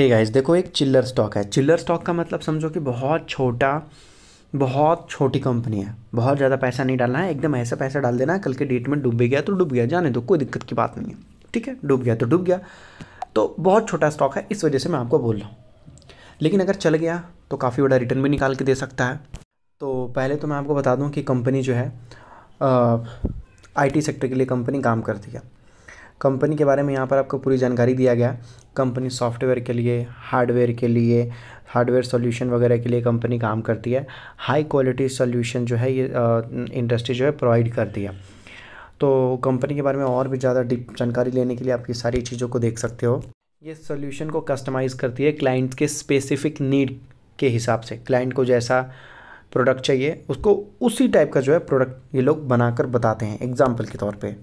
है गाइस देखो एक चिल्लर स्टॉक है चिल्लर स्टॉक का मतलब समझो कि बहुत छोटा बहुत छोटी कंपनी है बहुत ज़्यादा पैसा नहीं डालना है एकदम ऐसा पैसा डाल देना है कल के डेट में डूब भी गया तो डूब गया जाने दो कोई दिक्कत की बात नहीं है ठीक है डूब गया तो डूब गया तो बहुत छोटा स्टॉक है इस वजह से मैं आपको बोल रहा हूँ लेकिन अगर चल गया तो काफ़ी बड़ा रिटर्न भी निकाल के दे सकता है तो पहले तो मैं आपको बता दूँ कि कंपनी जो है आई टी सेक्टर के लिए कंपनी काम करती है कंपनी के बारे में यहाँ पर आपको पूरी जानकारी दिया गया कंपनी सॉफ्टवेयर के लिए हार्डवेयर के लिए हार्डवेयर सॉल्यूशन वगैरह के लिए कंपनी काम करती है हाई क्वालिटी सॉल्यूशन जो है ये इंडस्ट्री जो है प्रोवाइड करती है तो कंपनी के बारे में और भी ज़्यादा डीप जानकारी लेने के लिए आप ये सारी चीज़ों को देख सकते हो ये सोल्यूशन को कस्टमाइज़ करती है क्लाइंट के स्पेसिफिक नीड के हिसाब से क्लाइंट को जैसा प्रोडक्ट चाहिए उसको उसी टाइप का जो है प्रोडक्ट ये लोग बनाकर बताते हैं एग्जाम्पल के तौर पे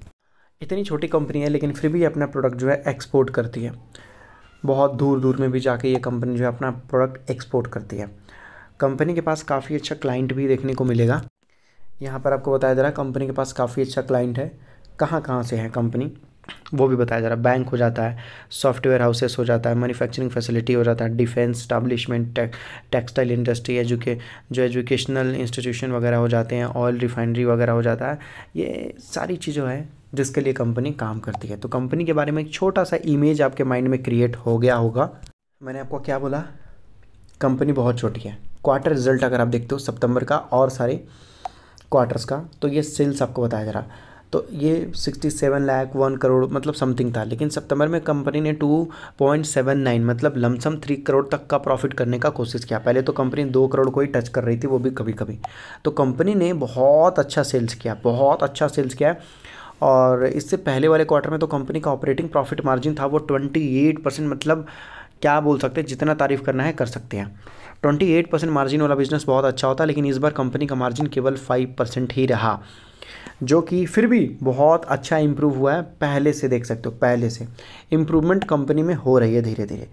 इतनी छोटी कंपनी है लेकिन फिर भी अपना प्रोडक्ट जो है एक्सपोर्ट करती है बहुत दूर दूर में भी जाके ये कंपनी जो है अपना प्रोडक्ट एक्सपोर्ट करती है कंपनी के पास काफ़ी अच्छा क्लाइंट भी देखने को मिलेगा यहाँ पर आपको बताया जा रहा है कंपनी के पास काफ़ी अच्छा क्लाइंट है कहाँ कहाँ से है कंपनी वो भी बताया जा रहा है बैंक हो जाता है सॉफ्टवेयर हाउसेस हो जाता है मैन्युफैक्चरिंग फैसिलिटी हो जाता है डिफेंस स्टैब्लिशमेंट टेक्सटाइल इंडस्ट्री एजुके जो एजुकेशनल इंस्टीट्यूशन वगैरह हो जाते हैं ऑयल रिफाइनरी वगैरह हो जाता है ये सारी चीज़ें है जिसके लिए कंपनी काम करती है तो कंपनी के बारे में एक छोटा सा इमेज आपके माइंड में क्रिएट हो गया होगा मैंने आपको क्या बोला कंपनी बहुत छोटी है क्वार्टर रिजल्ट अगर आप देखते हो सितंबर का और सारे क्वार्टर्स का तो ये सेल्स आपको बताया जा रहा तो ये 67 लाख वन करोड़ मतलब समथिंग था लेकिन सितंबर में कंपनी ने 2.79 मतलब लमसम थ्री करोड़ तक का प्रॉफिट करने का कोशिश किया पहले तो कंपनी दो करोड़ को ही टच कर रही थी वो भी कभी कभी तो कंपनी ने बहुत अच्छा सेल्स किया बहुत अच्छा सेल्स किया और इससे पहले वाले क्वार्टर में तो कंपनी का ऑपरेटिंग प्रॉफिट मार्जिन था वो ट्वेंटी एट परसेंट मतलब क्या बोल सकते हैं जितना तारीफ़ करना है कर सकते हैं ट्वेंटी एट परसेंट मार्जिन वाला बिजनेस बहुत अच्छा होता है लेकिन इस बार कंपनी का मार्जिन केवल फाइव परसेंट ही रहा जो कि फिर भी बहुत अच्छा इम्प्रूव हुआ है पहले से देख सकते हो पहले से इम्प्रूवमेंट कंपनी में हो रही है धीरे धीरे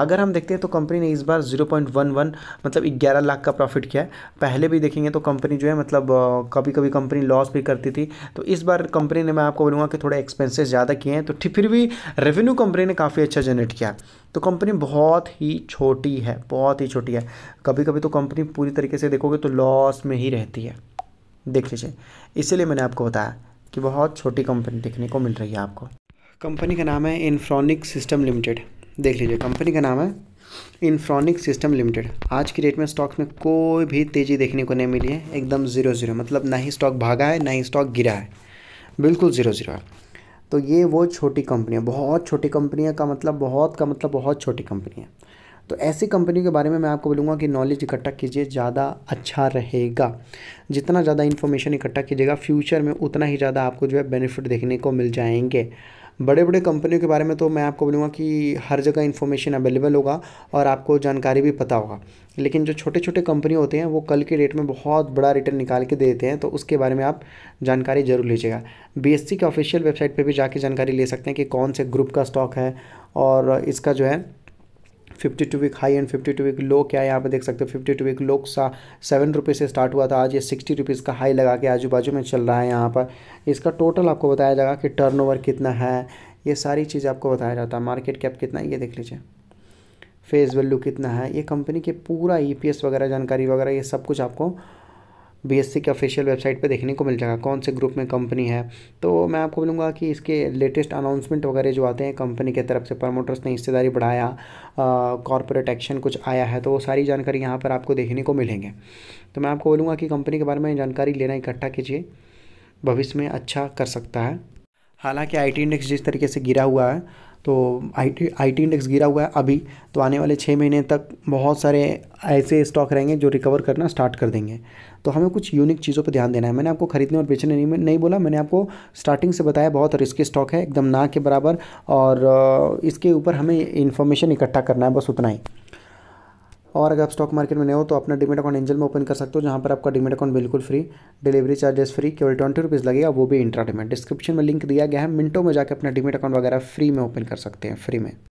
अगर हम देखते हैं तो कंपनी ने इस बार 0.11 मतलब 11 लाख का प्रॉफिट किया है पहले भी देखेंगे तो कंपनी जो है मतलब कभी कभी कंपनी लॉस भी करती थी तो इस बार कंपनी ने मैं आपको बोलूँगा कि थोड़े एक्सपेंसेस ज़्यादा किए हैं तो फिर भी रेवेन्यू कंपनी ने काफ़ी अच्छा जनरेट किया तो कंपनी बहुत ही छोटी है बहुत ही छोटी है कभी कभी तो कंपनी पूरी तरीके से देखोगे तो लॉस में ही रहती है देख लीजिए इसीलिए मैंने आपको बताया कि बहुत छोटी कंपनी देखने को मिल रही है आपको कंपनी का नाम है इन्फ्रॉनिक सिस्टम लिमिटेड देख लीजिए कंपनी का नाम है इन्फ्रॉनिक सिस्टम लिमिटेड आज की डेट में स्टॉक्स में कोई भी तेज़ी देखने को नहीं मिली है एकदम ज़ीरो ज़ीरो मतलब ना ही स्टॉक भागा है ना ही स्टॉक गिरा है बिल्कुल ज़ीरो ज़ीरो है तो ये वो छोटी कंपनियाँ बहुत छोटी कंपनियाँ का मतलब बहुत का मतलब बहुत छोटी कंपनी है तो ऐसी कंपनी के बारे में मैं आपको बोलूँगा कि नॉलेज इकट्ठा कीजिए ज़्यादा अच्छा रहेगा जितना ज़्यादा इन्फॉर्मेशन इकट्ठा कीजिएगा फ्यूचर में उतना ही ज़्यादा आपको जो है बेनिफिट देखने को मिल जाएंगे बड़े बड़े कंपनियों के बारे में तो मैं आपको बोलूँगा कि हर जगह इन्फॉर्मेशन अवेलेबल होगा और आपको जानकारी भी पता होगा लेकिन जो छोटे छोटे कंपनी होते हैं वो कल के डेट में बहुत बड़ा रिटर्न निकाल के देते हैं तो उसके बारे में आप जानकारी जरूर लीजिएगा बीएससी के ऑफिशियल वेबसाइट पर भी जाके जानकारी ले सकते हैं कि कौन से ग्रुप का स्टॉक है और इसका जो है fifty two week high and fifty two week low क्या है यहाँ पे देख सकते हो फिफ्टी टू वीक लो सा सेवन रुपीज़ से स्टार्ट हुआ था आज ये सिक्सटी रुपीज़ का हाई लगा के आजू बाजू में चल रहा है यहाँ पर इसका टोटल आपको बताया जाएगा कि टर्न कितना है ये सारी चीज़ आपको बताया जाता है मार्केट कैप कितना है ये देख लीजिए फेस वैल्यू कितना है ये कंपनी के पूरा ई e वगैरह जानकारी वगैरह ये सब कुछ आपको बीएससी के ऑफिशियल वेबसाइट पे देखने को मिल जाएगा कौन से ग्रुप में कंपनी है तो मैं आपको बोलूँगा कि इसके लेटेस्ट अनाउंसमेंट वगैरह जो आते हैं कंपनी के तरफ से प्रमोटर्स ने हिस्सेदारी बढ़ाया कॉरपोरेट एक्शन कुछ आया है तो वो सारी जानकारी यहाँ पर आपको देखने को मिलेंगे तो मैं आपको बोलूँगा कि कंपनी के बारे में जानकारी लेना इकट्ठा कीजिए भविष्य में अच्छा कर सकता है हालांकि आईटी इंडेक्स जिस तरीके से गिरा हुआ है तो आईटी आईटी इंडेक्स गिरा हुआ है अभी तो आने वाले छः महीने तक बहुत सारे ऐसे स्टॉक रहेंगे जो रिकवर करना स्टार्ट कर देंगे तो हमें कुछ यूनिक चीज़ों पर ध्यान देना है मैंने आपको खरीदने और बेचने नहीं, नहीं बोला मैंने आपको स्टार्टिंग से बताया बहुत रिस्की स्टॉक है एकदम ना के बराबर और इसके ऊपर हमें इन्फॉर्मेशन इकट्ठा करना है बस उतना ही और अगर आप स्टॉक मार्केट में नए हो तो अपना डिमेट अकाउंट एंजल में ओपन कर सकते हो जहाँ पर आपका डिमेट अकाउंट बिल्कुल फ्री डिलीवरी चार्जेस फ्री केवल ट्वेंटी रुपीज़ लगेगा वो भी इंट्रा डिमेट डिस्क्रिप्शन में लिंक दिया गया है मिनटों में जाकर अपना डिमेट अकाउंट वगैरह फ्री में ओपन कर सकते हैं फ्री में